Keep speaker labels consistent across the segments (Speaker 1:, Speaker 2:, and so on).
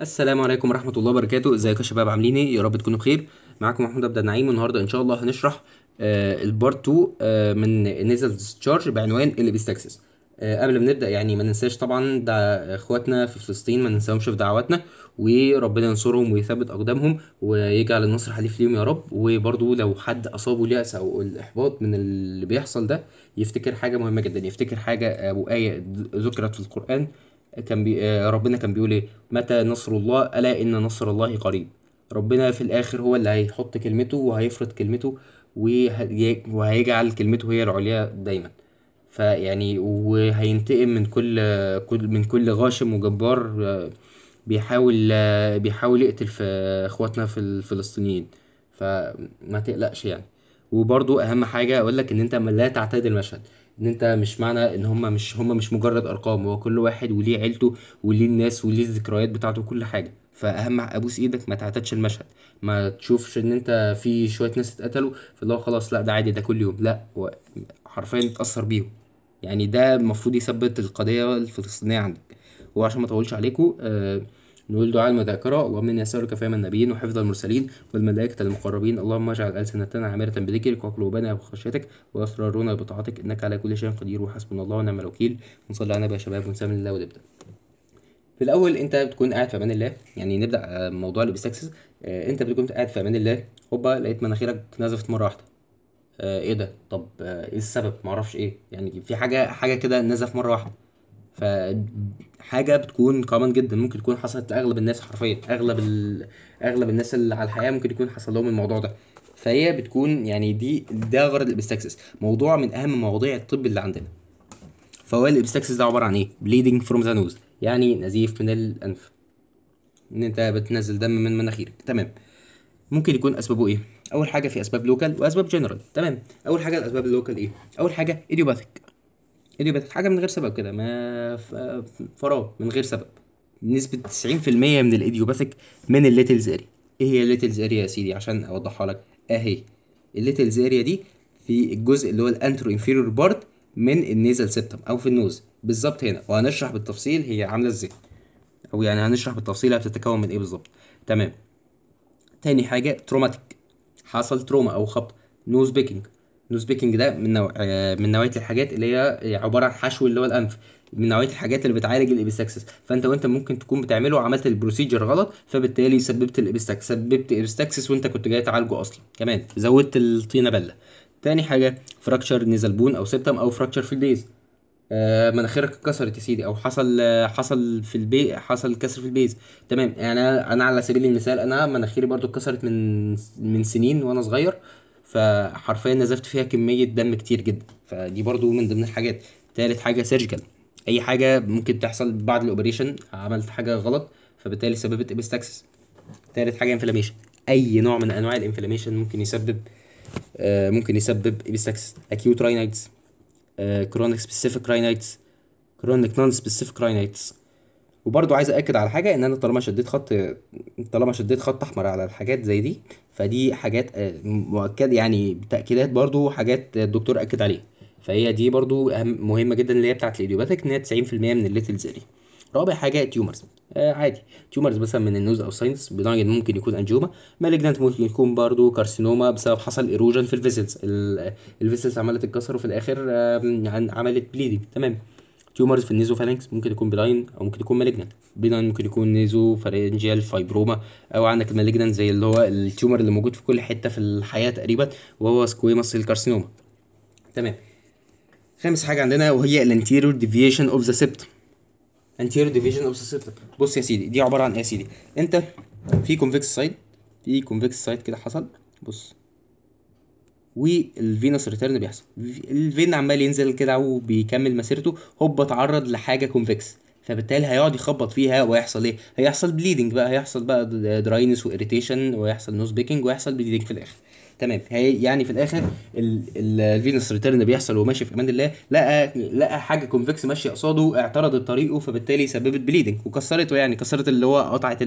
Speaker 1: السلام عليكم ورحمه الله وبركاته ازيكم يا شباب عاملين ايه يا رب تكونوا بخير معاكم محمود عبد النعيم والنهارده ان شاء الله هنشرح آه البارت 2 آه من نيزل ديسشارج بعنوان اللي بيستكسس آه قبل ما نبدا يعني ما ننساش طبعا ده اخواتنا في فلسطين ما ننساهمش في دعواتنا وربنا ينصرهم ويثبت اقدامهم ويجعل النصر حليف ليهم يا رب وبرده لو حد اصابه الياس او الاحباط من اللي بيحصل ده يفتكر حاجه مهمه جدا يفتكر حاجه او ايه ذكرت في القران كان بي آه، ربنا كان بيقول ايه متى نصر الله الا ان نصر الله قريب ربنا في الاخر هو اللي هيحط كلمته وهيفرض كلمته وهيجعل كلمته هي العليا دايما فيعني وهينتقم من كل كل من كل غاشم وجبار آه، بيحاول آه، بيحاول يقتل في اخواتنا في الفلسطينيين فما تقلقش يعني وبرضو اهم حاجه اقول لك ان انت لا تعتاد المشهد ان انت مش معنى ان هم مش هم مش مجرد ارقام هو كل واحد وليه عيلته وليه الناس وليه الذكريات بتاعته وكل حاجه فاهم ابوس ايدك ما تعتدش المشهد ما تشوفش ان انت في شويه ناس اتقتلوا فاللي هو خلاص لا ده عادي ده كل يوم لا حرفيا اتاثر بيهم يعني ده المفروض يثبت القضيه الفلسطينيه عندك وعشان ما اطولش عليكم آه نقول دعاء المذاكرة اللهم إني أسألك فهم النبيين وحفظ المرسلين والملائكة المقربين اللهم اجعل ألسنتنا عامرة بذكرك وقلوبنا بخشيتك وأسرارنا بطاعتك إنك على كل شيء قدير وحسبنا الله ونعم الوكيل ونصلي على النبي يا شباب ونسلم لله ونبدأ في الاول انت بتكون قاعد في امان الله يعني نبدا آه، موضوع الاوبستكسس آه، انت بتكون قاعد في امان الله هوبا لقيت مناخيرك نزفت مره واحده آه، ايه ده طب ايه السبب معرفش ايه يعني في حاجه حاجه كده نزف مره واحده فحاجه بتكون كومن جدا ممكن تكون حصلت لاغلب الناس حرفيا اغلب ال... اغلب الناس اللي على الحياه ممكن يكون حصل لهم الموضوع ده فهي بتكون يعني دي ده غرض الابستكسس موضوع من اهم مواضيع الطب اللي عندنا فهو الابستكسس ده عباره عن ايه بليدنج فروم ذا نوز يعني نزيف من الانف ان انت بتنزل دم من مناخيرك تمام ممكن يكون اسبابه ايه اول حاجه في اسباب لوكال واسباب جنرال تمام اول حاجه الاسباب اللوكال ايه اول حاجه ايديوباثيك إيه دي حاجه من غير سبب كده ما فراغ من غير سبب نسبة 90% من الايديوباثيك من الليتلز اريا ايه هي الليتلز اريا يا سيدي عشان اوضحها لك اهي الليتلز اريا دي في الجزء اللي هو الانترو انفيريور بارت من النيزل سيبتم او في النوز بالظبط هنا وهنشرح بالتفصيل هي عامله ازاي او يعني هنشرح بالتفصيل هي بتتكون من ايه بالظبط تمام تاني حاجه تروماتيك حصل تروما او خبط نوز بيكنج نوز بيكنج ده من نوع آه، من نوعيه الحاجات اللي هي عباره عن حشو اللي هو الانف من نوعيه الحاجات اللي بتعالج الابيستاكسس فانت وانت ممكن تكون بتعمله عملت البروسيجر غلط فبالتالي سببت الابيستاكس سببت ابيستاكسس وانت كنت جاي تعالجه اصلا كمان زودت الطينه بله تاني حاجه فراكشر بون او سبتم او فراكشر في البيز آه مناخيرك اتكسرت يا سيدي او حصل آه حصل في البي حصل كسر في البيز تمام يعني انا انا على سبيل المثال انا مناخيري برضو اتكسرت من من سنين وانا صغير فحرفيا نزفت فيها كميه دم كتير جدا فدي برضو من ضمن الحاجات تالت حاجه سيرجيكال اي حاجه ممكن تحصل بعد الاوبريشن عملت حاجه غلط فبالتالي سببت ابستاكسس تالت حاجه انفلاميشن اي نوع من انواع الانفلاميشن ممكن يسبب آه ممكن يسبب ابستاكسس اكيوت راينايتس كرونيك سبيسيفيك راينايتس كرونيك نون سبيسيفيك راينايتس وبرضو عايز اكد على حاجه ان انا طالما شديت خط طالما شديت خط احمر على الحاجات زي دي فدي حاجات آه، مؤكد يعني تاكيدات برضو حاجات الدكتور اكد عليها فهي دي برضو مهمه جدا اللي هي بتاعت الايديوباثيك ان هي 90% من الليتلز دي رابع حاجه تيومرز آه عادي تيومرز مثلا من النوز او ساينس بدرجه ممكن يكون انجيوما مالجنت ممكن يكون برضو كارسينوما بسبب حصل ايروجن في الفيسلز الفيسلز عملت اتكسر وفي الاخر عملت بليدنج تمام تيومرز في النيزوفالانكس ممكن يكون بلاين او ممكن يكون مالجنان بلاين ممكن يكون نيزو نيزوفارينجيال فايبروما او عندك المالجنان زي اللي هو التيومر اللي موجود في كل حته في الحياه تقريبا وهو سكويموس سيل كارسينوما تمام خامس حاجه عندنا وهي الانتيريور ديفيشن اوف ذا سيبتم انتيريور ديفيشن اوف ذا سيبتم بص يا سيدي دي عباره عن ايه يا سيدي انت في كونفكس سايد في كونفكس سايد كده حصل بص والفينوس ريتيرن بيحصل الفين عمال ينزل كده وبيكمل مسيرته هوب اتعرض لحاجه كونفكس فبالتالي هيقعد يخبط فيها وهيحصل ايه هيحصل بليدنج بقى هيحصل بقى دراينس واريتيشن ويحصل نوز بيكنج ويحصل بليدنج في الاخر تمام هي يعني في الاخر الفينوس ريتيرن بيحصل وماشي في امان الله لقى لقى حاجه كونفكس ماشيه قصاده اعترضت طريقه فبالتالي سببت بليدنج وكسرته يعني كسرت اللي هو قطعت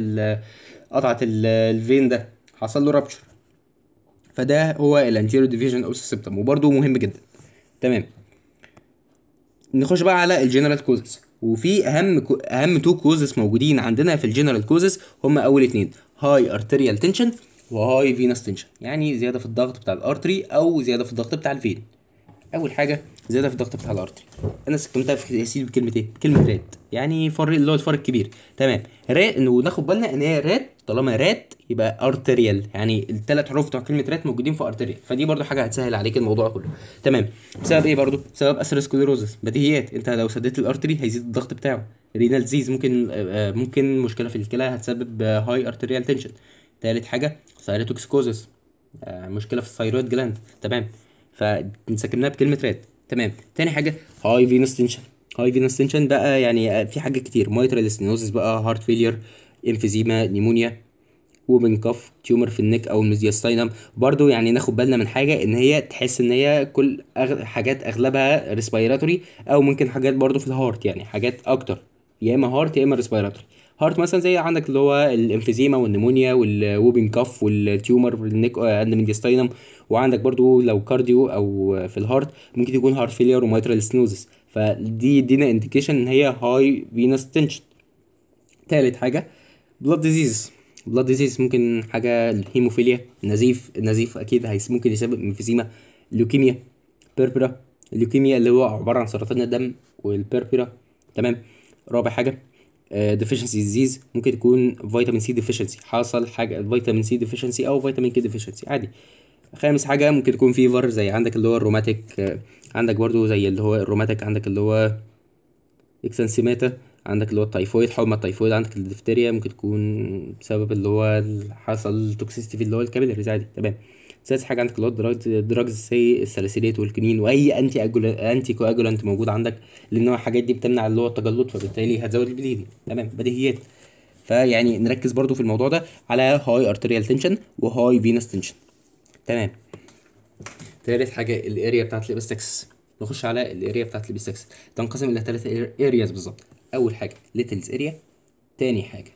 Speaker 1: قطعت الفين ده حصل له رابتشر فده هو الانتيريور ديفيجن اوف سيبتم وبرده مهم جدا تمام نخش بقى على الجنرال كوزز وفي اهم كو اهم تو كوزز موجودين عندنا في الجنرال كوزز هم اول اتنين هاي ارتريال تنشن وهاي فينس تنشن يعني زياده في الضغط بتاع الارتري او زياده في الضغط بتاع الفين اول حاجه زياده في الضغط بتاع الارتري انا سكنتها في سيدي بكلمه ايه كلمه رات يعني فر اللي هو الفرق الكبير تمام رات وناخد بالنا ان هي رات طالما رات يبقى ارتريال يعني الثلاث حروف بتوع كلمه رات موجودين في ارتريال فدي برضو حاجه هتسهل عليك الموضوع كله تمام بسبب ايه برضو بسبب اثيروسكليروزس بديهيات انت لو سديت الارتري هيزيد الضغط بتاعه رينال زيز ممكن آه، ممكن مشكله في الكلى هتسبب هاي ارتريال تنشن تالت حاجه سايروتوكسيكوزس آه، مشكله في الثايرويد جلاند تمام فمسكناها بكلمه رات تمام تاني حاجه هاي فينوس تنشن هاي فينوس تنشن بقى يعني آه، في حاجات كتير مايترال ستينوزس بقى هارت فيلير انفيزيما نيمونيا وبن كف تيومر في النك او الميزياستاينم برضو يعني ناخد بالنا من حاجه ان هي تحس ان هي كل أغ... حاجات اغلبها ريسبيراتوري او ممكن حاجات برضو في الهارت يعني حاجات اكتر يا اما هارت يا اما ريسبيراتوري هارت مثلا زي عندك اللي هو الامفيزيما والنمونيا والوبين كاف والتيومر والنيك وعندك برضو لو كارديو او في الهارت ممكن يكون هارت فيلير وميترال سنوزس فدي يدينا انديكيشن ان هي هاي فينس تنشن تالت حاجه بلاد ديزيز بلاد ديزيز ممكن حاجه الهيموفيليا نزيف النزيف اكيد ممكن يسبب emphysema لوكيميا بيربرا اللوكيميا اللي هو عباره عن سرطان الدم والبيربرا تمام رابع حاجه ديفيشنسي آه، ديزيز ممكن تكون فيتامين سي ديفيشنسي حصل حاجه فيتامين سي ديفيشنسي او فيتامين كي ديفيشنسي عادي خامس حاجه ممكن تكون فيفر زي عندك اللي هو الروماتيك آه، عندك برضو زي اللي هو الروماتيك عندك اللي هو اكسنسيماتا عندك اللي هو التايفويد حمى التايفويد عندك الدفتيريا ممكن تكون بسبب اللي هو حصل توكسيستي في اللي هو الكابيلاريز عادي تمام ثالث حاجه عندك اللي هو دراجز زي الساليسيليت والكنين واي انتي انتي كواجولانت موجود عندك لان الحاجات دي بتمنع اللي هو التجلط فبالتالي هتزود البليدنج تمام بديهيات فيعني نركز برضو في الموضوع ده على هاي ارتريال تنشن وهاي فينس تنشن تمام ثالث حاجه الاريا بتاعت الابستكس نخش على الاريا بتاعت الابستكس تنقسم الى ثلاثه ارياز بالظبط اول حاجه ليتلز اريا تاني حاجه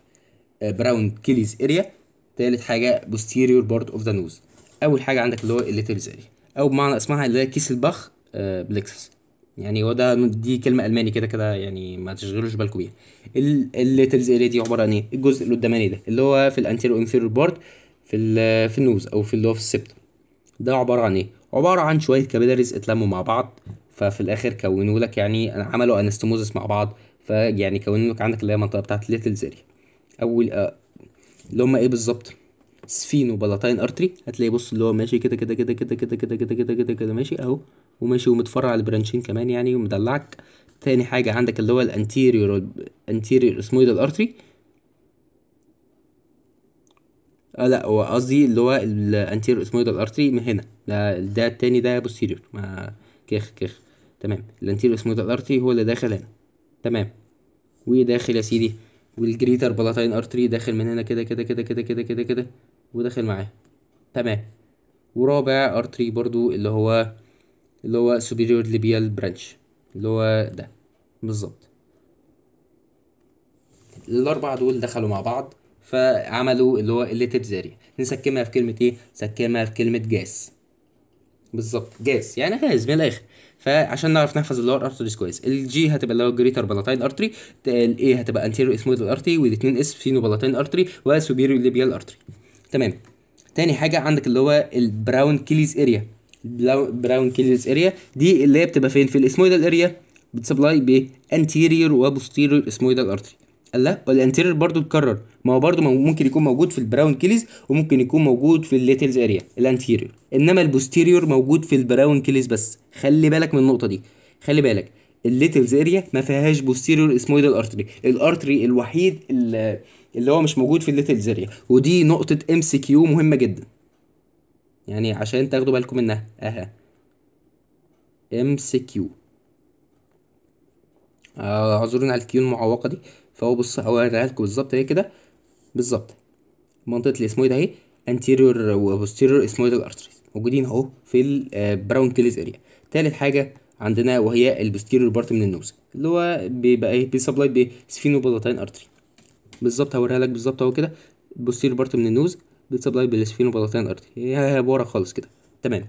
Speaker 1: براون كيليز اريا تالت حاجه بوستيريور بارت اوف ذا نوز اول حاجه عندك اللي هو الليترزاري او بمعنى اسمها اللي هي كيس البخ آه، بلكسس يعني هو ده دي كلمه الماني كده كده يعني ما تشغلوش بالكم بيها الليترزاري دي عباره عن ايه الجزء اللي القداماني ده اللي هو في الانتيرو انفيرور بارت في في النوز او في اللي هو في السبت ده عباره عن ايه عباره عن شويه كابيلاريز اتلموا مع بعض ففي الاخر كونوا لك يعني عملوا انستموزس مع بعض فيعني كونوا لك عندك اللي هي المنطقه بتاعت ليتل زاري اول آه، اللي هم ايه بالظبط سفينو بلاتين ارتري هتلاقي بص اللي هو ماشي كده كده كده كده كده كده كده كده كده كده ماشي اهو وماشي ومتفرع على البرانشين كمان يعني ومدلعك تاني حاجة عندك اللي هو الانتيريور انتيريور اسمويدال الارتري آه لا هو قصدي اللي هو الانتيريور اسمويدال الارتري من هنا ده, ده التاني ده بوستيريور ما كيخ كيخ تمام الانتيريور اسمويدال الارتري هو اللي داخل هنا تمام وداخل يا سيدي والجريتر بلاتين ارتري داخل من هنا كده كده كده كده كده كده كده وداخل معاه تمام ورابع ار 3 برضو اللي هو اللي هو superior labial branch اللي هو ده بالظبط الاربعه دول دخلوا مع بعض فعملوا اللي هو اللي بزاري نسكمها في كلمه ايه سكمها في كلمه جاس بالظبط جاس يعني غاز من الاخر فعشان نعرف نحفظ اللور ارتريز كويس الجي هتبقى اللي هو جريتر بالاتاين ارتري الاي هتبقى انتيريو اسمويدال ارتري والاثنين اس فينو بالاتاين ارتري وسوبيريو ليبيال ارتري تمام تاني حاجه عندك اللي هو البراون كيليز اريا براون كيليز اريا دي اللي هي بتبقى فين في الاسمويدال اريا بتسبلاي بانتيريور وبوستيريور اسمويدال ارتري قال لا الانتيريور برضو اتكرر ما هو برضو ممكن يكون موجود في البراون كيليز وممكن يكون موجود في الليتلز اريا الانتيريور انما البوستيريور موجود في البراون كيليز بس خلي بالك من النقطه دي خلي بالك الليتلز اريا ما فيهاش بوستيريور اسمويدال ارتري الارتري الوحيد اللي اللي هو مش موجود في الليتل زيريا ودي نقطه ام سي كيو مهمه جدا يعني عشان تاخدوا بالكم منها اها ام آه، سي كيو اعذروني على الكيو المعوقه دي فهو بص هو هوريها لكم بالظبط اهي كده بالظبط منطقه الاسمويد إيه اهي anterior وبوستيريور اسمويد الارتريز موجودين اهو في البراون كيلز اريا تالت حاجه عندنا وهي البوستيريور بارت من النوز اللي هو بيبقى ايه بيسبلاي بلاتين ارتري بالظبط هوريها لك بالظبط اهو كده البوستيريور بارت من النوز بتسبلاي بالاسفينوبلاتين ارتي هي ورا خالص كده تمام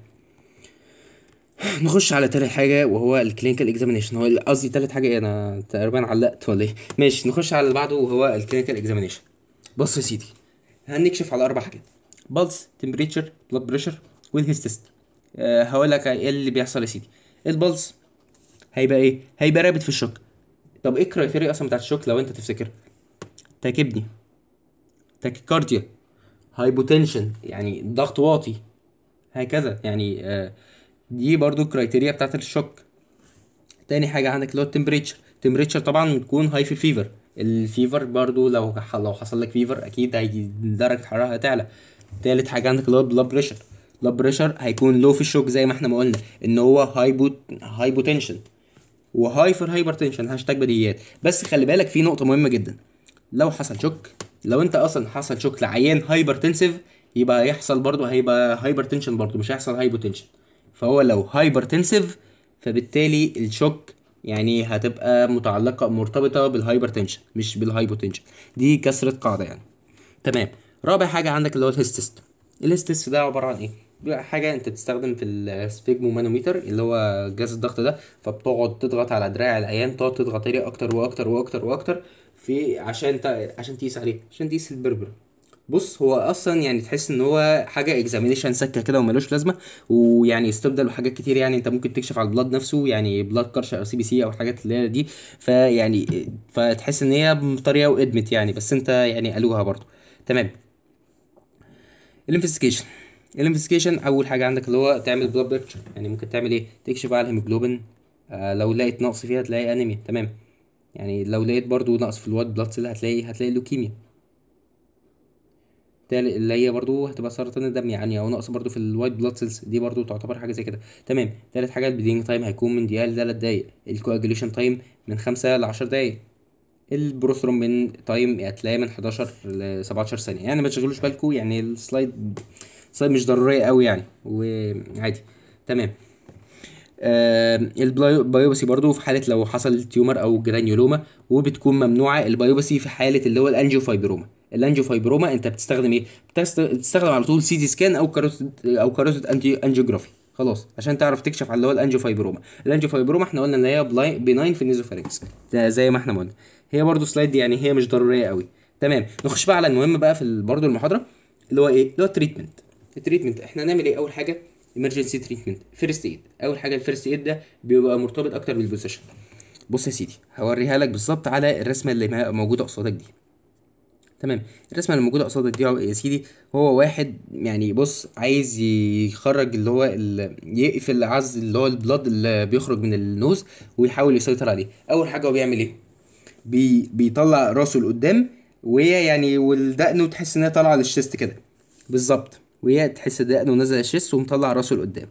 Speaker 1: نخش على تالت حاجة وهو الكلينيكال اكزامينشن هو قصدي تالت حاجة ايه انا تقريبا علقت ولا ايه ماشي نخش على اللي بعده وهو الكلينيكال اكزامينشن بص يا سيدي هنكشف على اربع حاجات بلس تمبريتشر بلاد بريشر والهيستست تيست آه، هقول لك ايه اللي بيحصل يا سيدي البلس هيبقى ايه هيبقى رابط في الشوك طب ايه الكرايتيريا اصلا بتاعت الشوك لو انت تفتكر تاكبني تاكيكارديا هايبوتنشن يعني ضغط واطي هكذا يعني آه، دي برضو الكرايتيريا بتاعت الشوك تاني حاجه عندك اللي هو التمبريتشر التمبريتشر طبعا بتكون هاي في الفيفر الفيفر برضو لو لو حصل لك فيفر اكيد هيجي درجه الحراره هتعلى تالت حاجه عندك اللي هو البلاد بريشر البلاد بريشر هيكون لو في الشوك زي ما احنا ما قلنا ان هو هاي هايبوتنشن وهاي فور هايبرتنشن هاشتاج بديهيات بس خلي بالك في نقطه مهمه جدا لو حصل شوك لو انت اصلا حصل شوك لعيان هايبرتنسيف يبقى هيحصل برضه هيبقى هايبرتنشن برضه مش هيحصل هايبوتنشن فهو لو هايبرتنسيف فبالتالي الشوك يعني هتبقى متعلقه مرتبطه بالهايبرتنشن مش بالهايبوتنشن دي كسره قاعده يعني تمام رابع حاجه عندك اللي هو الهستست الهستست ده عباره عن ايه حاجه انت بتستخدم في مانوميتر اللي هو جهاز الضغط ده فبتقعد تضغط على دراع الايان تقعد تضغط عليه اكتر واكتر واكتر واكتر في عشان ت... عشان تقيس عليه عشان تقيس البربر بص هو اصلا يعني تحس ان هو حاجه اكزامينيشن سكه كده وملوش لازمه ويعني استبدل وحاجات كتير يعني انت ممكن تكشف على البلاد نفسه يعني بلاد كرش او سي بي سي او الحاجات اللي هي دي فيعني فتحس ان هي بطريقه وادمت يعني بس انت يعني قالوها برضو تمام الانفستيجيشن الانفستيجيشن اول حاجه عندك اللي هو تعمل بلاد بيكتشر يعني ممكن تعمل ايه تكشف على الهيموجلوبين آه لو لقيت نقص فيها هتلاقي انيميا تمام يعني لو لقيت برضو نقص في الوايت بلاد سيل هتلاقي هتلاقي لوكيميا اللي هي برضو هتبقى سرطان الدم يعني او نقص برضو في الوايت بلاد سيلز دي برضو تعتبر حاجه زي كده تمام تالت حاجه البليدنج تايم هيكون من دقيقه لثلاث دقايق الكواجيليشن تايم من خمسة ل 10 دقايق البروثرومبين تايم هتلاقيه من 11 ل 17 ثانيه يعني ما تشغلوش بالكم يعني السلايد صيد مش ضروريه قوي يعني وعادي تمام آه البايوبسي برضو في حالة لو حصل تيومر أو جرانيولوما وبتكون ممنوعة البايوباسي في حالة اللي هو الأنجيوفايبروما الأنجيوفايبروما أنت بتستخدم إيه؟ بتستخدم على طول سي تي سكان أو كاروتيد أو كاروتيد أنجيوجرافي خلاص عشان تعرف تكشف على اللي هو الانجيوفايبروما الانجيوفايبروما احنا قلنا ان هي بناين في النيزوفارينكس ده زي ما احنا قلنا هي برضو سلايد يعني هي مش ضروريه قوي تمام نخش بقى على المهم بقى في برضو المحاضره اللي هو ايه اللي هو تريتمنت التريتمنت احنا هنعمل ايه اول حاجه ايمرجنسي تريتمنت فيرست ايد اول حاجه الفيرست ايد ده بيبقى مرتبط اكتر بالبوزيشن بص يا سيدي هوريها لك بالظبط على الرسمه اللي موجوده قصادك دي تمام الرسمه اللي موجوده قصادك دي يا سيدي هو واحد يعني بص عايز يخرج اللي هو يقفل عز اللي هو البلاد اللي بيخرج من النوز ويحاول يسيطر عليه اول حاجه هو بيعمل ايه بي بيطلع راسه لقدام وهي يعني والدقن وتحس انها طالعه للشيست كده بالظبط وهي تحس دقنه نازله الشيست ومطلع راسه لقدام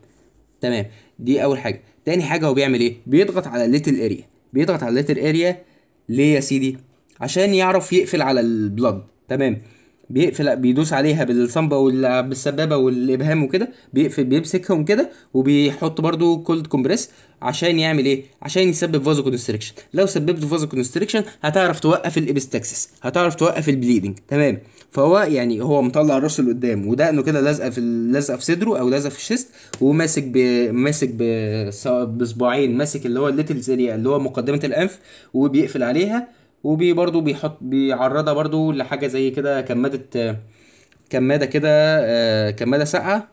Speaker 1: تمام دي اول حاجه تاني حاجه هو بيعمل ايه بيضغط على الليتل اريا بيضغط على الليتل اريا ليه يا سيدي عشان يعرف يقفل على البلد تمام بيقفل بيدوس عليها بالصمبة بالسبابه والابهام وكده بيقفل بيمسكهم كده وبيحط برده كولد كومبريس عشان يعمل ايه عشان يسبب فازو كونستريكشن لو سببت فازو كونستريكشن هتعرف توقف الابستكسس هتعرف توقف البليدنج تمام فهو يعني هو مطلع الراس لقدام ودقنه كده لازقه في لازقه في صدره او لازقه في الشيست وماسك ب... ماسك ب... بصباعين ماسك اللي هو الليتل زيريا اللي هو مقدمه الانف وبيقفل عليها وبي برضو بيحط بيعرضها برضو لحاجه زي كده كماده كماده كده آه، كماده ساقعه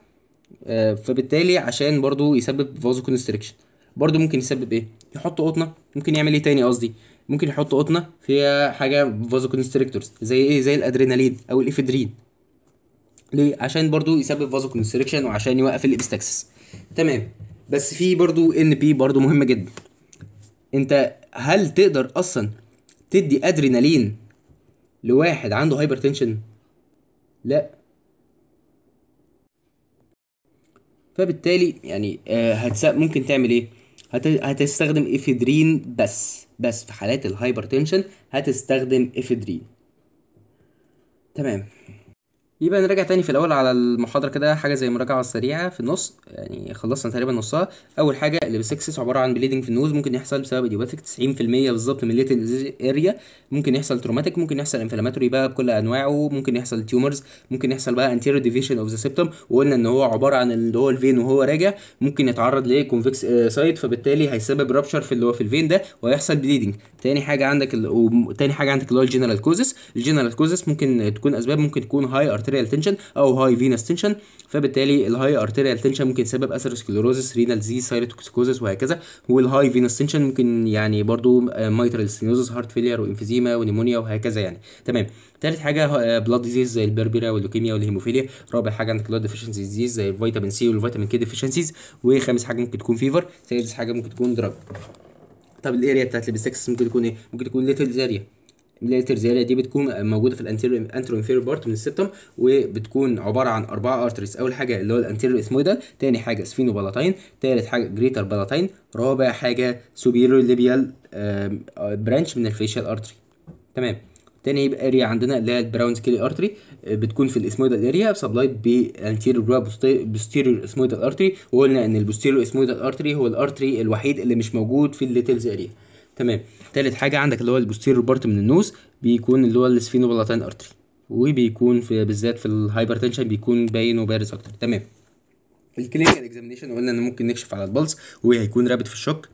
Speaker 1: آه، فبالتالي عشان برضو يسبب فازو كونستريكشن برضو ممكن يسبب ايه يحط قطنه ممكن يعمل ايه تاني قصدي ممكن يحط قطنه فيها حاجه فازو كونستريكتورز زي ايه زي الادرينالين او الافيدرين ليه عشان برضو يسبب فازو كونستريكشن وعشان يوقف الابستاكسس تمام بس في برضو ان بي برضو مهمه جدا انت هل تقدر اصلا تدي ادرينالين لواحد عنده هايبرتنشن لا فبالتالي يعني آه، هتس... ممكن تعمل ايه هت... هتستخدم افيدرين بس بس في حالات الهايبرتنشن هتستخدم افيدرين تمام يبقى نراجع تاني في الاول على المحاضره كده حاجه زي مراجعه سريعه في النص يعني خلصنا تقريبا نصها اول حاجه الليبسكسس عباره عن بليدنج في النوز ممكن يحصل بسبب ديوباثيك 90% بالظبط من الليتن اريا ممكن يحصل تروماتيك ممكن يحصل انفلاماتوري بقى بكل انواعه ممكن يحصل تيومرز ممكن يحصل بقى انتيريور ديفيشن اوف ذا سيبتم وقلنا ان هو عباره عن اللي هو الفين وهو راجع ممكن يتعرض لكونفكس سايد آه، فبالتالي هيسبب رابشر في اللي هو في الفين ده وهيحصل بليدنج تاني حاجه عندك ال... و... تاني حاجه عندك اللي هو الجنرال كوزس الجنرال كوزس ممكن تكون اسباب ممكن تكون هاي ارتيريال تنشن او هاي فينس تنشن فبالتالي الهاي ارتيريال تنشن ممكن يسبب أثروسكلوروزس، رينال زي سايروتوكسيكوزس وهكذا والهاي فينس تنشن ممكن يعني برضو مايترال ستينوزس هارت فيلير وانفيزيما ونيمونيا وهكذا يعني تمام تالت حاجه بلاد آه, ديزيز زي البربيرا واللوكيميا والهيموفيليا رابع حاجه عندك بلاد ديفيشنسي ديزيز زي الفيتامين سي والفيتامين كي ديفيشنسيز وخامس حاجه ممكن تكون فيفر سادس حاجه ممكن تكون دراج طب الاريا بتاعت البسكس ممكن تكون ايه ممكن تكون ليتل اريا الليتر اريا دي بتكون موجوده في الانتيرو انترو انفيريور بارت من السبتم وبتكون عباره عن اربعه ارتريز اول حاجه اللي هو الانتيرو اسمويدال إيه تاني حاجه سفينو بالاتين تالت حاجه جريتر بالاتين رابع حاجه سوبيرو ليبيال برانش من الفيشال ارتري تمام تاني يبقى اريا عندنا اللي هي البراون سكيلي ارتري بتكون في الاسمويدال اريا سبلايد بالانتيريور بوستيريور اسمويدال ارتري وقلنا ان البوستيريور اسمويدال ارتري هو الارتري الوحيد اللي مش موجود في الليتلز اريا تمام تالت حاجه عندك اللي هو البوستيريور بارت من النوز بيكون اللي هو السفينوبلاتين ارتري وبيكون في بالذات في الهايبرتنشن بيكون باين وبارز اكتر تمام الكلينيكال اكزامينشن قلنا ان ممكن نكشف على البلس وهيكون رابط في الشوك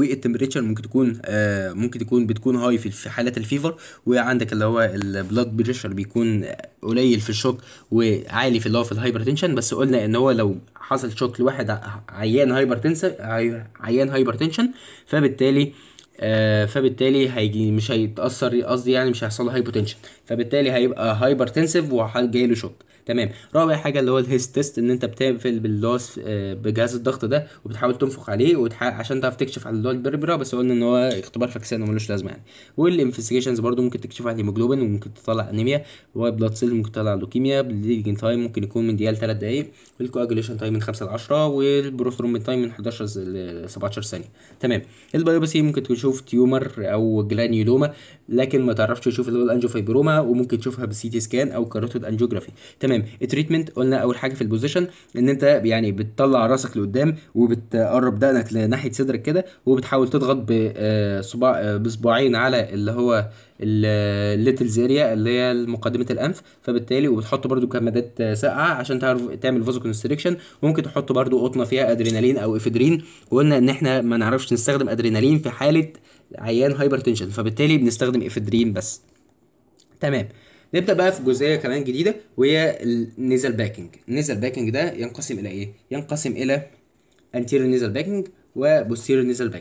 Speaker 1: والتمبريتشر ممكن تكون آه ممكن تكون بتكون هاي في حالات الفيفر وعندك اللي هو البلاد بريشر بيكون قليل في الشوك وعالي في اللي هو في الهايبرتنشن بس قلنا ان هو لو حصل شوك لواحد عيان هايبرتنسن عيان هايبرتنشن فبالتالي آه فبالتالي هيجي مش هيتاثر قصدي يعني مش هيحصل له هايبوتنشن فبالتالي هيبقى هايبرتنسيف وجاي له شوك تمام رابع حاجه اللي هو الهيس تيست ان انت بتقفل باللوس آه، بجهاز الضغط ده وبتحاول تنفخ عليه وتحق... عشان تعرف تكشف على اللي البربرا بس قلنا ان هو اختبار فاكسان ملوش لازمه يعني والانفستيجيشنز برده ممكن تكشف على الهيموجلوبين وممكن تطلع انيميا وايت بلاد سيل ممكن تطلع لوكيميا بليدنج تايم ممكن يكون من دقيقه ل 3 دقائق والكواجوليشن تايم من 5 ل 10 والبروثروم تايم من 11 ل 17 ثانيه تمام البايوبسي ممكن تشوف تيومر او جرانيولوما لكن ما تعرفش تشوف اللي هو الانجيوفايبروما وممكن تشوفها بالسي تي سكان او كاروتيد انجيوجرافي تمام التريتمنت قلنا اول حاجه في البوزيشن ان انت يعني بتطلع راسك لقدام وبتقرب دقنك لناحيه صدرك كده وبتحاول تضغط بصباع آه، آه، بصباعين على اللي هو الليتلز اريا اللي هي مقدمه الانف فبالتالي وبتحط برده كمادات ساقعه عشان تعرف تعمل فازو كونستريكشن وممكن تحط برده قطنه فيها ادرينالين او افيدرين وقلنا ان احنا ما نعرفش نستخدم ادرينالين في حاله عيان هايبرتنشن فبالتالي بنستخدم افدرين بس تمام نبدا بقى في جزئيه كمان جديده وهي النيزل باكينج النيزل باكينج ده ينقسم الى ايه ينقسم الى انتيرو نيزل باكنج و نيزل nasal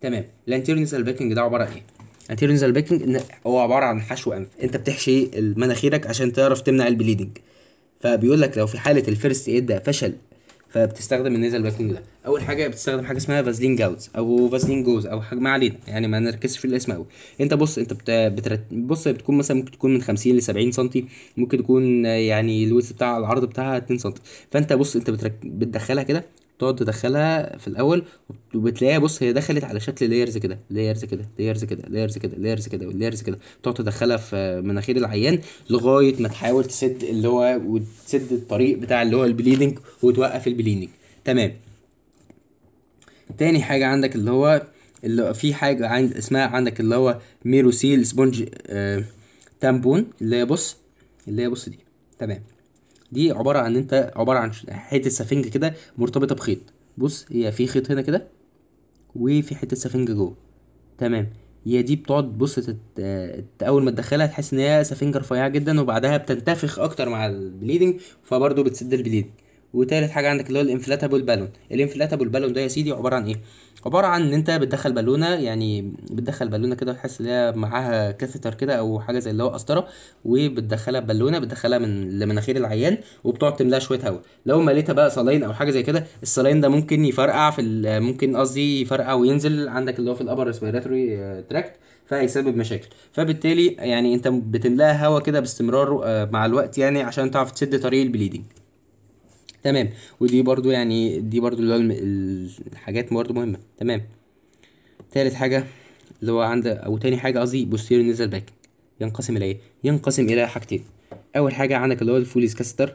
Speaker 1: تمام الانتيرو نيزل باكنج ده عباره عن ايه انتيرو نيزل باكنج هو عباره عن حشو انف انت بتحشي مناخيرك عشان تعرف تمنع البليدنج فبيقول لك لو في حاله الفيرست ايد ده فشل فبتستخدم النيزل بافلنج ده اول حاجه بتستخدم حاجه اسمها فازلين جاوز او فازلين جوز او حاجه ما علينا يعني ما نركزش في الاسم قوي انت بص انت بت... بترت... بص بتكون مثلا ممكن تكون من 50 ل 70 سم ممكن تكون يعني الويت بتاع العرض بتاعها 2 سم فانت بص انت بترك... بتدخلها كده تقعد تدخلها في الاول وبتلاقيها بص هي دخلت على شكل لايرز كده لايرز كده لايرز كده لايرز كده لايرز كده لايرز كده تقعد تدخلها في مناخير العيان لغايه ما تحاول تسد اللي هو وتسد الطريق بتاع اللي هو البليدنج وتوقف البليدنج تمام تاني حاجه عندك اللي هو اللي في حاجه عند اسمها عندك اللي هو ميروسيل سبونج آه تامبون اللي هي بص اللي هي بص دي تمام دي عباره عن انت عباره عن حته سفنجه كده مرتبطه بخيط بص هي في خيط هنا كده وفي حته سفنجه جوه تمام هي دي بتقعد بص تت... اول ما تدخلها تحس ان هي سفنجه رفيعه جدا وبعدها بتنتفخ اكتر مع البليدنج فبرضه بتسد البليدنج وتالت حاجه عندك اللي هو الانفلاتابل بالون الانفلاتابل بالون ده يا سيدي عباره عن ايه عباره عن ان انت بتدخل بالونه يعني بتدخل بالونه كده وتحس ان هي معاها كاثيتر كده او حاجه زي اللي هو قسطره وبتدخلها بالونه بتدخلها من لمناخير العيان وبتقعد تملاها شويه هواء لو مليتها بقى صلاين او حاجه زي كده الصلاين ده ممكن يفرقع في ممكن قصدي يفرقع وينزل عندك اللي هو في الابر ريسبيراتوري آه، تراكت فهيسبب مشاكل فبالتالي يعني انت بتملاها هواء كده باستمرار آه، مع الوقت يعني عشان تعرف تسد طريق البليدنج تمام ودي برضو يعني دي برضو اللي هو الحاجات برضو مهمه تمام تالت حاجه اللي هو عند او تاني حاجه قصدي بوستير نزل باك ينقسم الى ايه ينقسم الى حاجتين اول حاجه عندك اللي هو الفوليس كاستر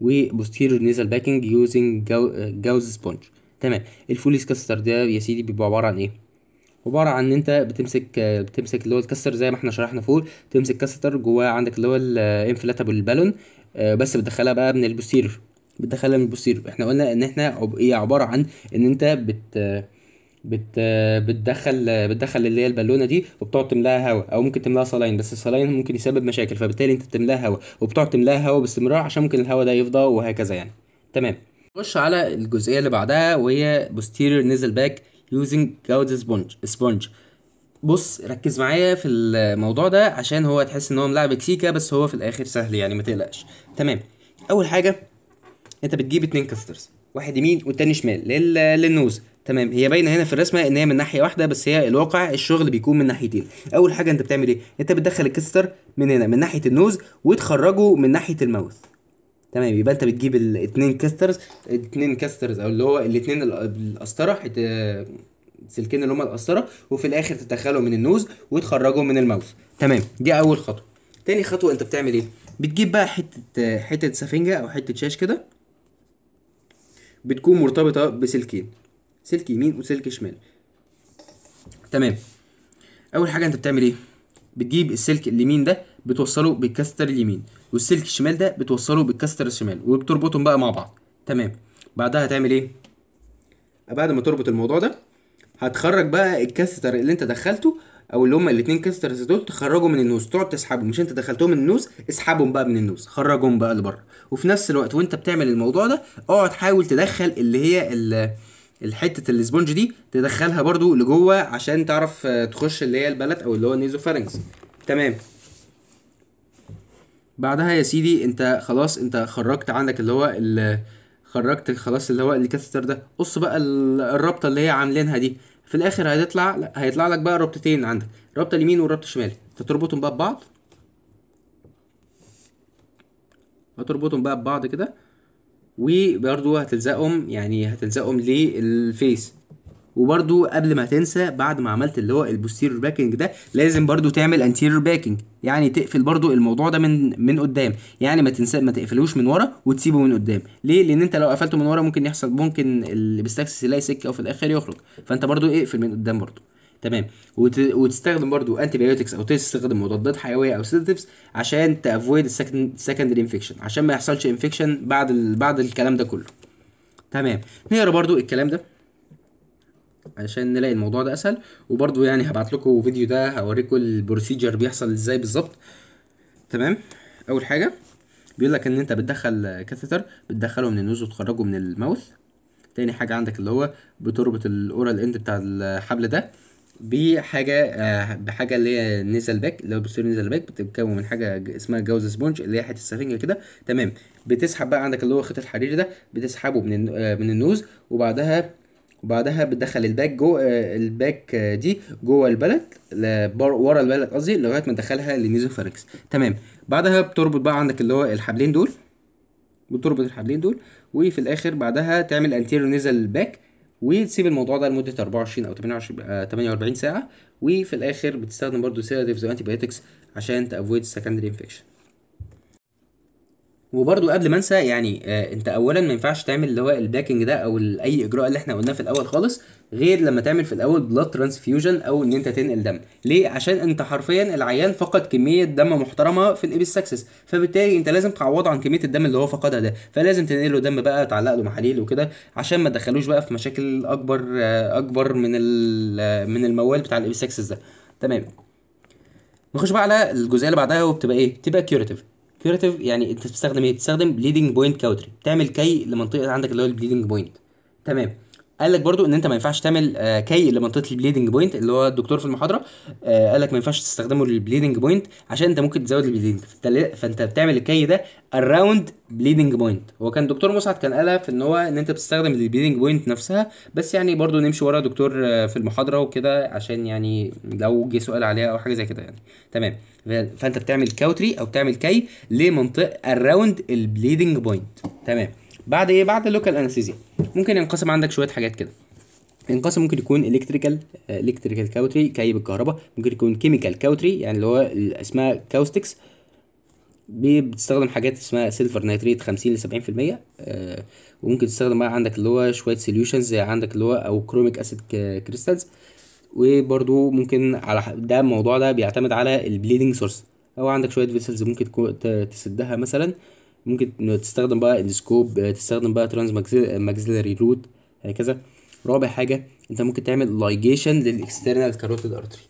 Speaker 1: وبوستيريور نيزل باكينج يوزنج جوز سبونج تمام الفوليس كاستر ده يا سيدي بيبقى عباره عن ايه عباره عن ان انت بتمسك بتمسك اللي هو الكاستر زي ما احنا شرحنا فوق تمسك كاستر جواه عندك اللي هو الانفلاتابل آه، بالون بس بتدخلها بقى من البوستيريور بتدخلها من البوستيريور احنا قلنا ان احنا عب... هي عباره عن ان انت بت بت بتدخل بتدخل اللي هي البالونه دي وبتقعد تملاها هواء او ممكن تملاها صلاين بس الصلاين ممكن يسبب مشاكل فبالتالي انت بتملاها هواء وبتقعد تملاها هواء باستمرار عشان ممكن الهواء ده يفضى وهكذا يعني تمام نخش على الجزئيه اللي بعدها وهي بوستيرير نزل باك يوزنج gauze سبونج سبونج بص ركز معايا في الموضوع ده عشان هو تحس ان هو ملعب سيكا بس هو في الاخر سهل يعني ما تقلقش تمام اول حاجه انت بتجيب اتنين كاسترز واحد يمين والتاني شمال للنوز تمام هي باينه هنا في الرسمه ان هي من ناحيه واحده بس هي الواقع الشغل بيكون من ناحيتين اول حاجه انت بتعمل ايه انت بتدخل الكاستر من هنا من ناحيه النوز وتخرجه من ناحيه الماوث تمام يبقى انت بتجيب الاثنين كاسترز الاثنين كاسترز او اللي هو الاثنين القسطره السلكين اللي هم القسطره وفي الاخر تدخلهم من النوز وتخرجه من الماوث تمام دي اول خطوه تاني خطوه انت بتعمل ايه بتجيب بقى حته حته سفنجه او حته شاش كده بتكون مرتبطة بسلكين سلك يمين وسلك شمال تمام أول حاجة أنت بتعمل إيه؟ بتجيب السلك اليمين ده بتوصله بالكاستر اليمين والسلك الشمال ده بتوصله بالكاستر الشمال وبتربطهم بقى مع بعض تمام بعدها هتعمل إيه؟ بعد ما تربط الموضوع ده هتخرج بقى الكاستر اللي أنت دخلته او اللي هم الاثنين كاسترز دول تخرجوا من النوز تقعد تسحبهم مش انت دخلتهم النوز اسحبهم بقى من النوز خرجهم بقى لبره وفي نفس الوقت وانت بتعمل الموضوع ده اقعد حاول تدخل اللي هي الحته الاسبونج دي تدخلها برده لجوه عشان تعرف تخش اللي هي البلد او اللي هو النيزو فارنكس تمام بعدها يا سيدي انت خلاص انت خرجت عندك اللي هو خرجت خلاص اللي هو الكاستر ده قص بقى الرابطه اللي هي عاملينها دي في الاخر هيطلع هيطلع لك بقى ربطتين عندك رابطه اليمين والربطه الشمال فتربطهم بقى ببعض هتربطهم بقى ببعض كده وبرده هتلزقهم يعني هتلزقهم للفيس وبرده قبل ما تنسى بعد ما عملت اللي هو البوستيريور باكنج ده لازم برده تعمل انتيرير باكنج يعني تقفل برده الموضوع ده من من قدام يعني ما تنسى ما تقفلوش من ورا وتسيبه من قدام ليه لان انت لو قفلته من ورا ممكن يحصل ممكن اللي بيستكسس يلاقي سكه وفي الاخر يخرج فانت برده اقفل من قدام برده تمام وت... وتستخدم برضو انتي بايوتكس او تستخدم مضادات حيويه او سيداتيفز عشان تافويد السكندري انفكشن عشان ما يحصلش انفكشن بعد ال... بعد الكلام ده كله تمام نقرا برضو الكلام ده عشان نلاقي الموضوع ده اسهل وبرضو يعني هبعت لكم فيديو ده هوريكم البروسيجر بيحصل ازاي بالظبط تمام اول حاجه بيقول لك ان انت بتدخل كاثيتر بتدخله من النوز وتخرجه من الماوث تاني حاجه عندك اللي هو بتربط الاورال اند بتاع الحبل ده بحاجه آه، بحاجه اللي هي نيزل باك اللي هو البوستيريور نيزل باك بتتكون من حاجه اسمها جوز سبونج اللي هي حته السفنجه كده تمام بتسحب بقى عندك اللي هو خيط الحرير ده بتسحبه من آه، من النوز وبعدها وبعدها بتدخل الباك جو آه، الباك آه، دي جوه البلد ورا البلد قصدي لغايه ما تدخلها للنيزوفاركس تمام بعدها بتربط بقى عندك اللي هو الحبلين دول بتربط الحبلين دول وفي الاخر بعدها تعمل انتيريو نزل الباك وتسيب الموضوع ده لمده 24 او 28 48 آه، ساعه وفي الاخر بتستخدم برضو سيراتيفز وانتي بايوتكس عشان تافويد سكندري انفكشن وبرضو قبل ما انسى يعني آه انت اولا ما ينفعش تعمل اللي هو الباكنج ده او اي اجراء اللي احنا قلناه في الاول خالص غير لما تعمل في الاول بلاد ترانسفيوجن او ان انت تنقل دم ليه عشان انت حرفيا العيان فقد كميه دم محترمه في سكسس فبالتالي انت لازم تعوضه عن كميه الدم اللي هو فقدها ده فلازم تنقل له دم بقى تعلق له محاليل وكده عشان ما تدخلوش بقى في مشاكل اكبر آه اكبر من آه، من الموال بتاع سكسس ده تمام نخش بقى على الجزئيه اللي بعدها وبتبقى ايه بتبقى كيوريتيف كيوراتيف يعني انت بتستخدم ايه بتستخدم ليدنج بوينت كاوتري بتعمل كي لمنطقه عندك اللي هو البليدنج بوينت تمام قال لك برضو ان انت ما ينفعش تعمل آه، كي لمنطقه البليدنج بوينت اللي هو الدكتور في المحاضره آه، قال لك ما ينفعش تستخدمه للبليدنج بوينت عشان انت ممكن تزود البليدنج فانت بتعمل الكي ده اراوند بليدنج بوينت هو كان دكتور مسعد كان قالها في ان هو ان انت بتستخدم البليدنج بوينت نفسها بس يعني برضو نمشي ورا دكتور آه، في المحاضره وكده عشان يعني لو جه سؤال عليها او حاجه زي كده يعني تمام فانت بتعمل كاوتري او بتعمل كي لمنطقه اراوند البليدنج بوينت تمام بعد ايه بعد اللوكال انستيزيا ممكن ينقسم عندك شويه حاجات كده ينقسم ممكن يكون الكتريكال الكتريكال كاوتري كي الكهرباء ممكن يكون كيميكال كاوتري يعني اللي هو اسمها كاوستكس بتستخدم حاجات اسمها سيلفر نايتريت 50 ل 70% المية آه، وممكن تستخدم بقى عندك اللي هو شويه سوليوشنز زي عندك اللي هو او كروميك اسيد كريستالز وبرده ممكن على ده الموضوع ده بيعتمد على البليدنج سورس او عندك شويه فيسلز ممكن تسدها مثلا ممكن تستخدم بقى انسكوب آه، تستخدم بقى ترانس ماكسيلري روت هكذا رابع حاجه انت ممكن تعمل لايجيشن للاكسترنال كاروتيد ارتري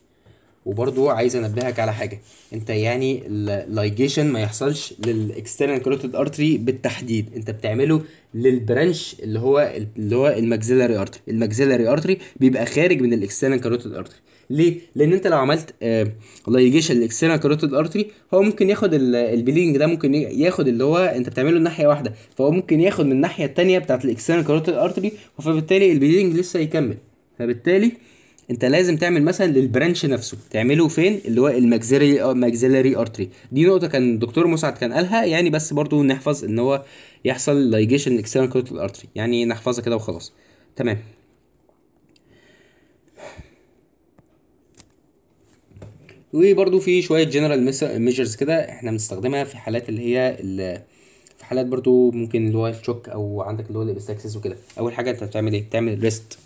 Speaker 1: وبرضو عايز انبهك على حاجه انت يعني اللايجيشن ما يحصلش للاكسترنال كاروتيد ارتري بالتحديد انت بتعمله للبرانش اللي هو اللي هو الماكسيلري ارتري الماكسيلري ارتري بيبقى خارج من الاكسترنال كاروتيد ارتري ليه؟ لان انت لو عملت آه، لايجيشن الاكسترنال كاروتيد ارتري هو ممكن ياخد البلينج ده ممكن ياخد اللي هو انت بتعمله ناحيه واحده فهو ممكن ياخد من الناحيه الثانيه بتاعت الاكسترنال كاروتيد ارتري فبالتالي البليدنج لسه يكمل فبالتالي انت لازم تعمل مثلا للبرانش نفسه تعمله فين اللي هو الماكسيلري آه، ماكسيلري ارتري دي نقطه كان الدكتور مسعد كان قالها يعني بس برضو نحفظ ان هو يحصل لايجيشن اكسترنال كاروتيد ارتري يعني نحفظها كده وخلاص تمام وبرده في شويه جنرال ميجرز كده احنا بنستخدمها في حالات اللي هي في حالات برده ممكن اللي هو الشوك او عندك اللي هو الابستكسس وكده اول حاجه انت بتعمل ايه بتعمل ريست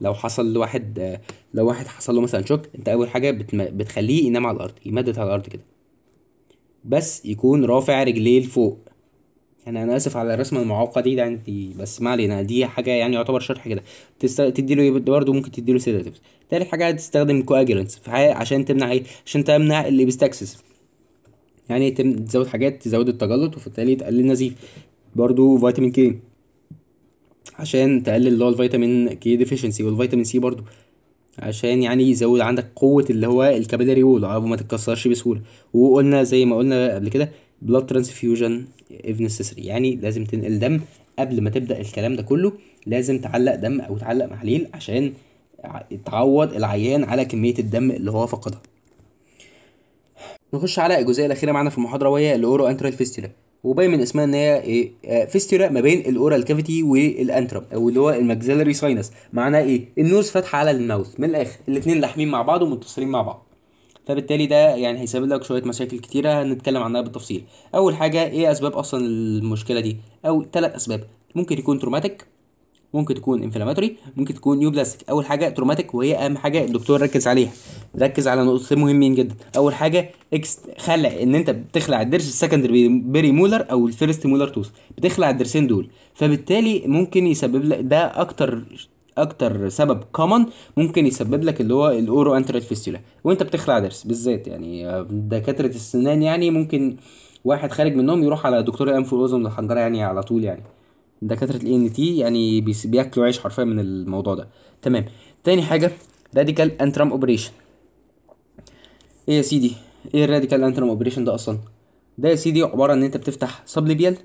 Speaker 1: لو حصل لواحد لو واحد حصل له مثلا شوك انت اول حاجه بتخليه ينام على الارض يمدد على الارض كده بس يكون رافع رجليه لفوق يعني انا اسف على الرسمه المعوقه دي ده انت بس ما علينا دي حاجه يعني يعتبر شرح كده تدي تديله برضه ممكن تديله سيداتيفز تالت حاجه تستخدم كواجلنتس عشان تمنع ايه عشان تمنع الابستاكسس يعني تزود حاجات تزود التجلط وبالتالي تقلل النزيف برضه فيتامين كي عشان تقلل اللي هو الفيتامين كي ديفيشنسي والفيتامين سي برضه عشان يعني يزود عندك قوه اللي هو الكابيلاري وول ما تتكسرش بسهوله وقلنا زي ما قلنا قبل كده blood transfusion if necessary يعني لازم تنقل دم قبل ما تبدا الكلام ده كله لازم تعلق دم او تعلق محاليل عشان تعوض العيان على كميه الدم اللي هو فقدها نخش على الجزئيه الاخيره معانا في المحاضره وهي الاورو انترال فيستولا وباين من اسمها ان هي ايه آه، فيستيرا ما بين الاورال كافيتي والانترم او اللي هو الماكسيلري ساينس معناها ايه النوز فاتحه على الماوث من الاخر الاثنين لاحمين مع بعض ومتصلين مع بعض فبالتالي ده يعني هيسبب لك شويه مشاكل كتيره هنتكلم عنها بالتفصيل اول حاجه ايه اسباب اصلا المشكله دي او ثلاث اسباب ممكن يكون تروماتيك ممكن تكون انفلاماتوري ممكن تكون نيوبلاستيك اول حاجه تروماتيك وهي اهم حاجه الدكتور ركز عليها ركز على نقطتين مهمين جدا اول حاجه اكس خلع ان انت بتخلع الدرس السكندري بيري مولر او الفيرست مولر توس بتخلع الدرسين دول فبالتالي ممكن يسبب لك ده اكتر اكتر سبب كومن ممكن يسبب لك اللي هو الاورو انترال فيستولا وانت بتخلع ضرس بالذات يعني دكاتره السنان يعني ممكن واحد خارج منهم يروح على دكتور الانف والاذن والحنجره يعني على طول يعني دكاتره الان تي e يعني بياكلوا عيش حرفيا من الموضوع ده تمام تاني حاجه راديكال انترام اوبريشن ايه يا سيدي ايه الراديكال انترام اوبريشن ده اصلا ده يا سيدي عباره ان انت بتفتح سبليبيال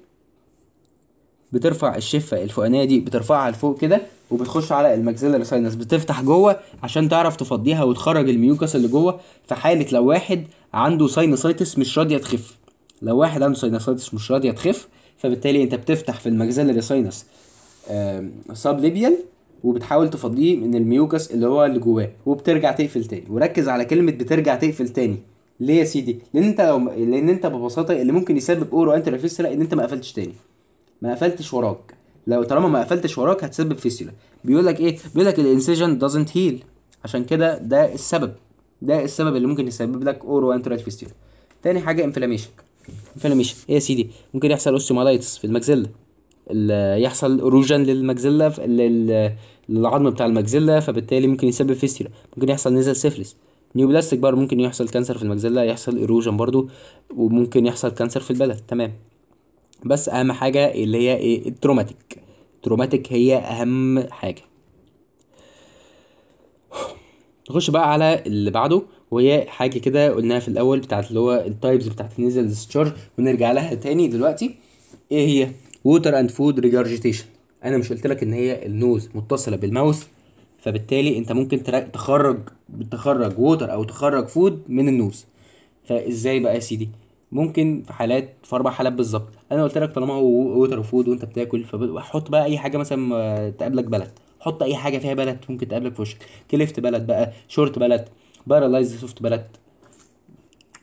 Speaker 1: بترفع الشفه الفوقانيه دي بترفعها لفوق كده وبتخش على المجزله الساينس بتفتح جوه عشان تعرف تفضيها وتخرج الميوكس اللي جوه في حاله لو واحد عنده ساينوسايتس مش راضيه تخف لو واحد عنده ساينوسايتس مش راضيه تخف فبالتالي انت بتفتح في المجزله الساينس ساب ليبيال وبتحاول تفضيه من الميوكس اللي هو اللي جواه وبترجع تقفل تاني وركز على كلمه بترجع تقفل تاني ليه يا سيدي لان انت لو لان انت ببساطه اللي ممكن يسبب اورو انترافيسرا ان انت ما قفلتش تاني ما قفلتش وراك لو طالما ما قفلتش وراك هتسبب فيسيولا بيقول لك ايه بيقول لك الانسيجن دازنت هيل عشان كده ده السبب ده السبب اللي ممكن يسبب لك اورو انترال فيسيولا تاني حاجه انفلاميشن انفلاميشن ايه يا سيدي ممكن يحصل اوستيومالايتس في المجزله يحصل اروجن للمجزله للعظم بتاع المجزله فبالتالي ممكن يسبب فيستيولا ممكن يحصل نزل سيفلس نيوبلاستيك بار ممكن يحصل كانسر في المجزله يحصل اروجن برضو وممكن يحصل كانسر في البلد تمام بس اهم حاجه اللي هي ايه التروماتيك التروماتيك هي اهم حاجه نخش بقى على اللي بعده وهي حاجه كده قلناها في الاول بتاعت اللي هو التايبز بتاعت النيزل ديسشارج ونرجع لها تاني دلوقتي ايه هي ووتر اند فود ريجرجيتيشن انا مش قلت لك ان هي النوز متصله بالماوس فبالتالي انت ممكن تخرج تخرج ووتر او تخرج فود من النوز فازاي بقى يا سيدي ممكن في حالات في اربع حالات بالظبط انا قلت لك طالما هو ووتر فود وانت بتاكل فحط بقى اي حاجه مثلا تقابلك بلد حط اي حاجه فيها بلد ممكن تقابلك في وشك كليفت بلد بقى شورت بلد بارالايز سوفت بلد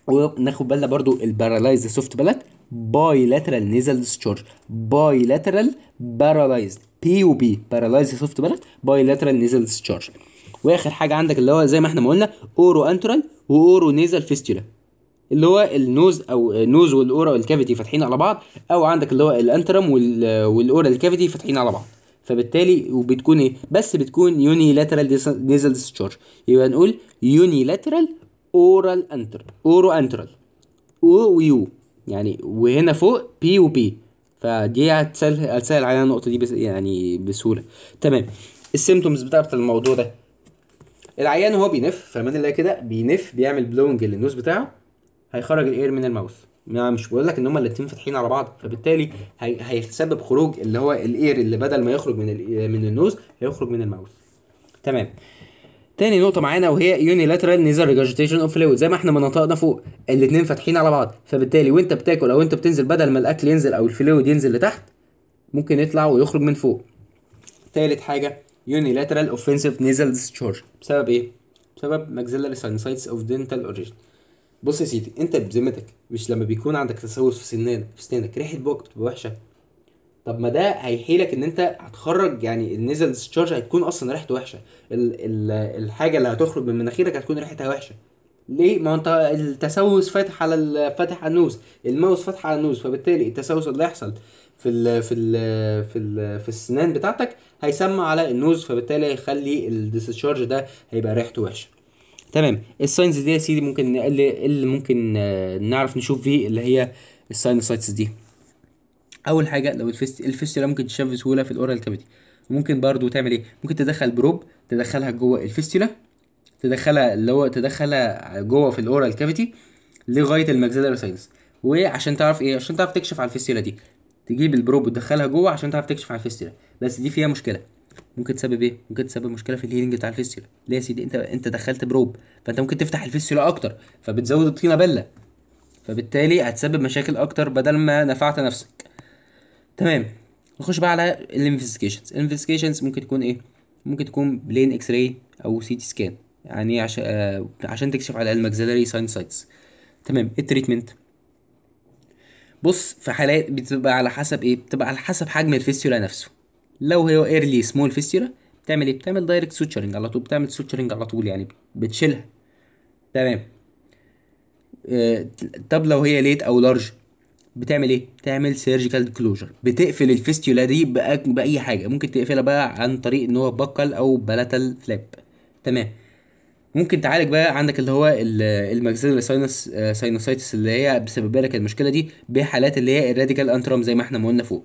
Speaker 1: وناخد بالنا برضو البارالايز سوفت بلد باي لاترال نيزل ديسشارج باي لاترال بارالايز بي وبي بارالايز سوفت بلد باي لاترال نيزل ديسشارج واخر حاجه عندك اللي هو زي ما احنا ما قلنا اورو انترال واورو نيزل فيستولا اللي هو النوز او النوز والاورا والكافيتي فاتحين على بعض او عندك اللي هو الانترم والاورا الكافيتي فاتحين على بعض فبالتالي وبتكون ايه بس بتكون يوني لاترال نيزل ديسشارج يبقى نقول يوني لاترال اورال انتر اورو انترال او ويو يعني وهنا فوق بي وبي فدي هتسهل هتسهل علينا النقطه دي بس يعني بسهوله تمام السيمتومز بتاعت الموضوع ده العيان هو بينف فمن اللي كده بينف بيعمل بلونج للنوز بتاعه هيخرج الاير من الماوس انا مش بقول لك ان هما الاثنين فاتحين على بعض فبالتالي هي... هيتسبب خروج اللي هو الاير اللي بدل ما يخرج من ال... من النوز هيخرج من الماوس تمام تاني نقطة معانا وهي يونيلاترال نيزر ريجيتيشن اوف فلويد زي ما احنا منطقنا فوق الاثنين فاتحين على بعض فبالتالي وانت بتاكل او انت بتنزل بدل ما الاكل ينزل او الفلويد ينزل لتحت ممكن يطلع ويخرج من فوق تالت حاجة يونيلاترال اوفنسيف نيزل ديسشارج بسبب ايه؟ بسبب ماكسيلاري ساينسايتس اوف دنتال اوريجن بص يا سيدي انت بذمتك مش لما بيكون عندك تسوس في سنانك في سنانك ريحه بقك بتبقى وحشه طب ما ده هيحيلك ان انت هتخرج يعني النيزل ديسشارج هتكون اصلا ريحته وحشه ال ال الحاجه اللي هتخرج من مناخيرك هتكون ريحتها وحشه ليه ما انت التسوس فاتح على فاتح على النوز الماوس فاتح على النوز فبالتالي التسوس اللي هيحصل في الـ في الـ في الـ في السنان بتاعتك هيسمى على النوز فبالتالي هيخلي الديسشارج ده هيبقى ريحته وحشه تمام الساينز دي يا سيدي ممكن اللي ممكن آه، نعرف نشوف فيه اللي هي الساينوسايتس دي اول حاجه لو الفيست الفستله ممكن تشاف بسهوله في الاورال كافيتي ممكن برضو تعمل ايه ممكن تدخل بروب تدخلها جوه الفيستولا تدخلها اللي هو تدخلها جوه في الاورال كافيتي لغايه المجزله ساينس وعشان تعرف ايه عشان تعرف تكشف على الفيستولا دي تجيب البروب وتدخلها جوه عشان تعرف تكشف على الفيستولا بس دي فيها مشكله ممكن تسبب ايه ممكن تسبب مشكله في الهيلنج بتاع الفيسيولا، ليه يا سيدي انت انت دخلت بروب فانت ممكن تفتح الفيسيولا اكتر فبتزود الطينه بله فبالتالي هتسبب مشاكل اكتر بدل ما نفعت نفسك تمام نخش بقى على الانفستيجيشنز الانفستيجيشنز ممكن تكون ايه ممكن تكون بلين اكس راي او سي تي سكان يعني عشان آه، عشان تكشف على ساين سايتس. تمام التريتمنت بص في حالات بتبقى على حسب ايه بتبقى على حسب حجم الفيسيولا نفسه لو هي ايرلي سمول فيستيولا بتعمل ايه بتعمل دايركت سوتشرنج على طول بتعمل سوتشرنج على طول يعني بتشيلها تمام آه، طب لو هي ليت او لارج بتعمل ايه بتعمل سيرجيكال كلوجر بتقفل الفيستيولا دي باي حاجه ممكن تقفلها بقى عن طريق ان هو بقل او بلاتال فلاب تمام ممكن تعالج بقى عندك اللي هو الماكسيلري ساينس ساينوسايتس آه، اللي هي بسبب لك المشكله دي بحالات اللي هي الراديكال انترام زي ما احنا ما قلنا فوق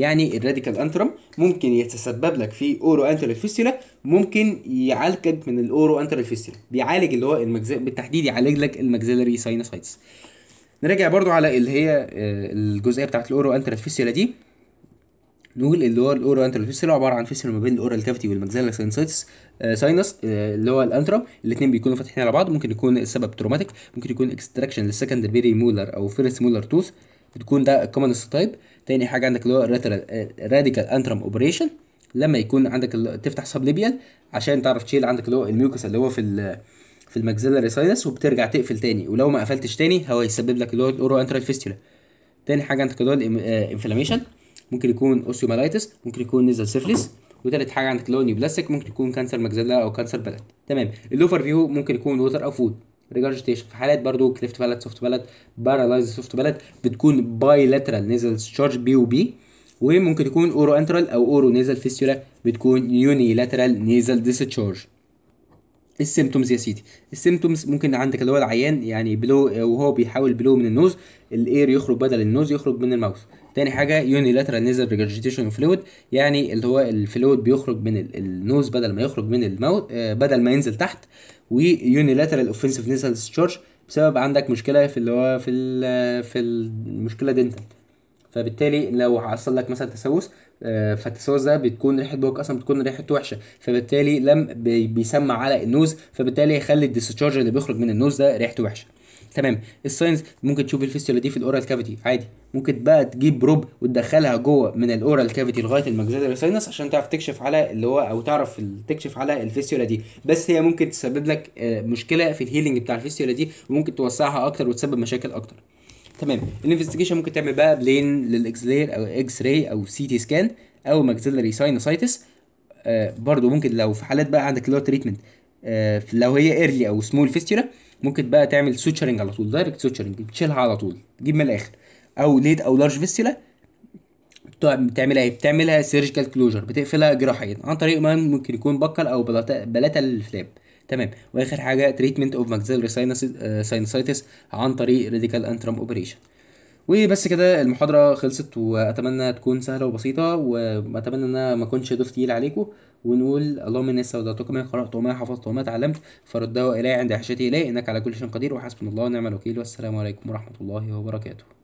Speaker 1: يعني الراديكال انترم ممكن يتسبب لك في اورو انترال فيستولا ممكن يعالجك من الاورو انترال فيستولا بيعالج اللي هو المجز... بالتحديد يعالج لك المجزيلري ساينوسايتس نرجع برضو على اللي هي آه، الجزئيه بتاعت الاورو انترال فيستولا دي نقول اللي هو الاورو انترال فيستولا عباره عن فيستولا ما بين الاورال كافيتي والمجزيلر ساينوسايتس ساينس اللي هو الانترم الاثنين بيكونوا فاتحين على بعض ممكن يكون السبب تروماتيك ممكن يكون اكستراكشن للسكندري مولر او فيرست مولر توث بتكون ده الكومنس تايب تاني حاجه عندك اللي هو راديكال انترم اوبريشن لما يكون عندك تفتح سب ليبيال عشان تعرف تشيل عندك اللي هو الميوكس اللي هو في في الماكسيلاري ساينس وبترجع تقفل تاني ولو ما قفلتش تاني هو هيسبب لك اللي هو الاورو انترال فيستولا تاني حاجه عندك اللي هو الانفلاميشن آه، ممكن يكون اوسيومالايتس ممكن يكون نزل سيفلس وتالت حاجه عندك اللي هو نيوبلاستيك ممكن يكون كانسر ماجزلا او كانسر بلد تمام الاوفر فيو ممكن يكون ووتر او فود ريجرجيتيشن في حالات برضو كليفت بالات سوفت بالات بارالايز سوفت بالات بتكون باي لاترال نيزل تشارج بي وبي وممكن تكون اورو انترال او اورو نيزل فيستولا بتكون يوني لاترال نيزل ديسشارج السيمتومز يا سيدي السيمتومز ممكن عندك اللي هو العيان يعني بلو وهو بيحاول بلو من النوز الاير يخرج بدل النوز يخرج من الماوث تاني حاجه يونيلاترال نيزل ريجرجيتيشن فلويد يعني اللي هو الفلويد بيخرج من النوز بدل ما يخرج من الموت آه، بدل ما ينزل تحت ويونيلاترال اوفنسيف نيزل ستشارج بسبب عندك مشكله في اللي هو في الـ في المشكله دنتال فبالتالي لو حصل لك مثلا تسوس آه، فالتسوس ده بتكون ريحه بوك اصلا بتكون ريحته وحشه فبالتالي لم بيسمع على النوز فبالتالي يخلي الديسشارج اللي بيخرج من النوز ده ريحته وحشه تمام الساينز ممكن تشوف الفيستولا دي في الاورال كافيتي عادي ممكن بقى تجيب بروب وتدخلها جوه من الاورال كافيتي لغايه الماكسيلاري ساينس عشان تعرف تكشف على اللي هو او تعرف تكشف على الفيستولا دي بس هي ممكن تسبب لك آه، مشكله في الهيلينج بتاع الفيستولا دي وممكن توسعها اكتر وتسبب مشاكل اكتر تمام الانفستيجيشن ممكن تعمل بقى بلين للاكسلير او اكس راي او سي تي سكان او ماكسيلاري ساينوسايتس آه برضو ممكن لو في حالات بقى عندك اللي هو تريتمنت آه، لو هي ايرلي او سمول فيستيولا ممكن بقى تعمل سوتشرنج على طول دايركت سوتشرنج تشيلها على طول تجيب من الاخر او ليت او لارج فيستيولا بتعملها ايه بتعملها سيرجيكال كلوجر بتقفلها جراحيا عن طريق ما ممكن يكون بكل او بلاتا الفلاب تمام واخر حاجه تريتمنت اوف ماكسيلري ساينسيتس عن طريق راديكال انترم اوبريشن وبس كده المحاضره خلصت واتمنى تكون سهله وبسيطه واتمنى ان انا ما اكونش ضيف تقيل عليكم ونقول اللهم اني استودعتك ما قرأت وما حفظت وما تعلمت فردها إلي عند حاجتي الي إنك على كل شيء قدير وحسبنا الله ونعم الوكيل والسلام عليكم ورحمة الله وبركاته